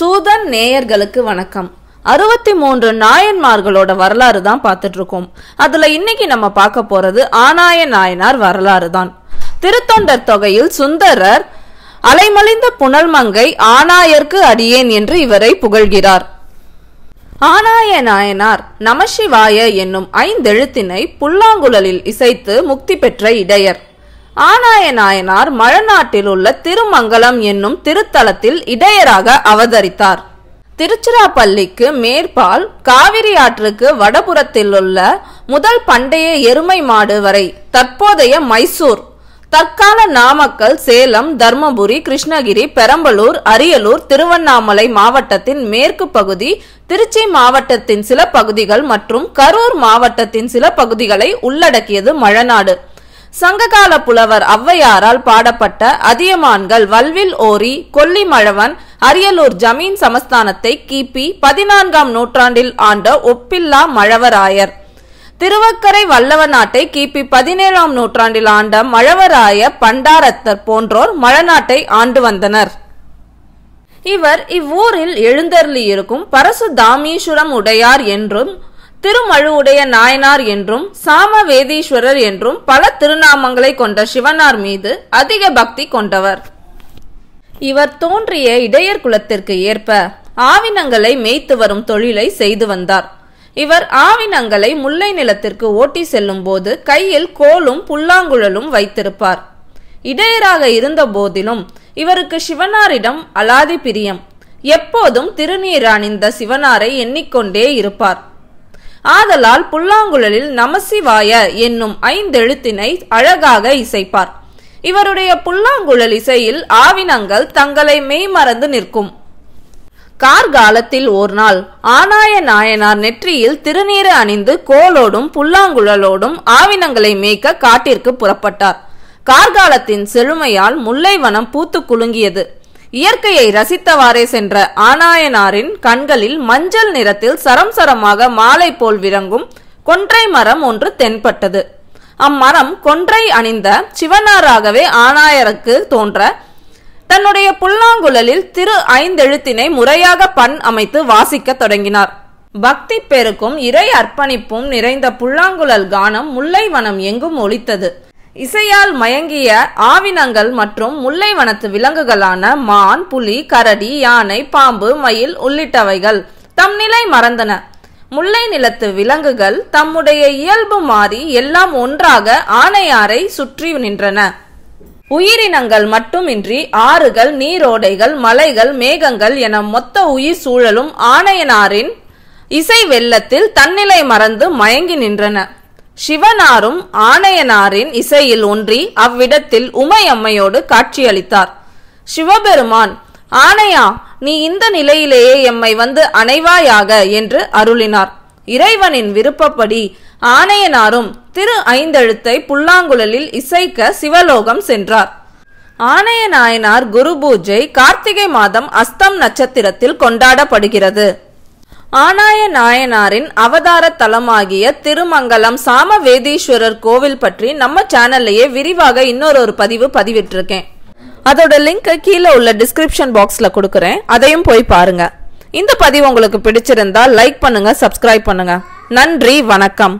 சூதன் நேயர்களுக்கு வணக்கம் அறுபத்தி மூன்று நாயன்மார்களோட வரலாறு தான் பார்த்துட்டு இருக்கோம் அதுல இன்னைக்கு நம்ம பார்க்க போறது ஆனாய நாயனார் வரலாறு தான் திருத்தொண்டர் தொகையில் சுந்தரர் அலைமலிந்த புனல்மங்கை ஆனாயர்க்கு அடியேன் என்று இவரை புகழ்கிறார் ஆனாய நாயனார் நமசிவாய என்னும் ஐந்தெழுத்தினை புல்லாங்குழலில் இசைத்து முக்தி பெற்ற இடையர் ஆனாய நாயனார் மழநாட்டில் உள்ள திருமங்கலம் என்னும் திருத்தலத்தில் இடையராக அவதரித்தார் திருச்சிராப்பள்ளிக்கு மேற்பால் காவிரி ஆற்றுக்கு வடபுறத்தில் உள்ள முதல் பண்டைய எருமை மாடு வரை தற்போதைய மைசூர் தற்கால நாமக்கல் சேலம் தர்மபுரி கிருஷ்ணகிரி பெரம்பலூர் அரியலூர் திருவண்ணாமலை மாவட்டத்தின் மேற்கு பகுதி திருச்சி மாவட்டத்தின் சில பகுதிகள் மற்றும் கரூர் மாவட்டத்தின் சில பகுதிகளை உள்ளடக்கியது மழநாடு சங்ககால புலவர் அவ்வையாரால் பாடப்பட்ட அதியமான்கள் வல்வில் ஓரி கொல்லிமழவன் அரியலூர் ஜமீன் சமஸ்தானத்தை கிபி பதினான்காம் நூற்றாண்டில் ஆண்ட ஒப்பில்லா மழவராயர் திருவக்கரை வல்லவ நாட்டை கிபி பதினேழாம் நூற்றாண்டில் ஆண்ட மழவராய பண்டாரத்தர் போன்றோர் மழநாட்டை ஆண்டு வந்தனர் இவர் இவ்வூரில் எழுந்தருளியிருக்கும் பரசுதாமீஸ்வரம் உடையார் என்றும் திருமழுவுடைய நாயனார் என்றும் சாமவேதீஸ்வரர் என்றும் பல திருநாமங்களை கொண்ட சிவனார் மீது அதிக பக்தி கொண்டவர் இவர் தோன்றிய இடையர் குலத்திற்கு ஏற்ப ஆவினங்களை மேய்த்து வரும் தொழிலை செய்து வந்தார் இவர் ஆவினங்களை முல்லை நிலத்திற்கு ஓட்டி செல்லும் போது கையில் கோலும் புல்லாங்குழலும் வைத்திருப்பார் இடையராக இருந்த போதிலும் இவருக்கு சிவனாரிடம் அலாதி பிரியம் எப்போதும் திருநீராணிந்த சிவனாரை எண்ணிக்கொண்டே இருப்பார் ஆதலால் புல்லாங்குழலில் நமசிவாய என்னும் ஐந்தெழுத்தினை அழகாக இசைப்பார் இவருடைய புல்லாங்குழல் இசையில் ஆவினங்கள் தங்களை மெய்மறந்து நிற்கும் கார்காலத்தில் ஒரு நாள் ஆனாய நாயனார் நெற்றியில் திருநீறு அணிந்து கோலோடும் புல்லாங்குழலோடும் ஆவினங்களை மேய்க்க காட்டிற்கு புறப்பட்டார் கார்காலத்தின் செழுமையால் முல்லைவனம் பூத்து குலுங்கியது இயற்கையை ரசித்தவாறே சென்ற ஆனாயனாரின் கண்களில் மஞ்சள் நிறத்தில் சரம் சரமாக மாலை போல் விளங்கும் கொன்றை மரம் ஒன்று தென்பட்டது அம்மரம் கொன்றை அணிந்த சிவனாராகவே ஆனாயருக்கு தோன்ற தன்னுடைய புல்லாங்குழலில் திரு ஐந்தெழுத்தினை முறையாக பண் அமைத்து வாசிக்க தொடங்கினார் பக்தி பெருக்கும் இறை அர்ப்பணிப்பும் நிறைந்த புல்லாங்குழல் கானம் முல்லை வனம் எங்கும் ஒழித்தது இசையால் மயங்கிய ஆவினங்கள் மற்றும் முல்லை வனத்து விலங்குகளான மான் புலி கரடி யானை பாம்பு மயில் உள்ளிட்டவைகள் தம் நிலை மறந்தன முல்லை நிலத்து விலங்குகள் தம்முடைய இயல்பு மாறி எல்லாம் ஒன்றாக ஆனையாரை சுற்றி நின்றன உயிரினங்கள் மட்டுமின்றி ஆறுகள் நீரோடைகள் மலைகள் மேகங்கள் என மொத்த உயிர் சூழலும் ஆணையனாரின் இசை வெள்ளத்தில் தன்னிலை மறந்து மயங்கி நின்றன சிவனாரும் ஆணையனாரின் இசையில் ஒன்றி அவ்விடத்தில் உமையம்மையோடு காட்சியளித்தார் சிவபெருமான் ஆணையா நீ இந்த நிலையிலேயே எம்மை வந்து அணைவாயாக என்று அருளினார் இறைவனின் விருப்பப்படி ஆணையனாரும் திரு ஐந்தெழுத்தை புல்லாங்குழலில் இசைக்க சிவலோகம் சென்றார் ஆணைய நாயனார் குரு பூஜை கார்த்திகை மாதம் அஸ்தம் நட்சத்திரத்தில் கொண்டாடப்படுகிறது ஆனாய நாயனாரின் அவதார தலமாகிய திருமங்கலம் சாமவேதீஸ்வரர் கோவில் பற்றி நம்ம சேனல்லையே விரிவாக இன்னொரு ஒரு பதிவு பதிவிட்டிருக்கேன் அதோட லிங்க்கை கீழே உள்ள டிஸ்கிரிப்ஷன் பாக்ஸில் கொடுக்குறேன் அதையும் போய் பாருங்க இந்த பதிவு உங்களுக்கு பிடிச்சிருந்தா லைக் பண்ணுங்க சப்ஸ்கிரைப் பண்ணுங்க நன்றி வணக்கம்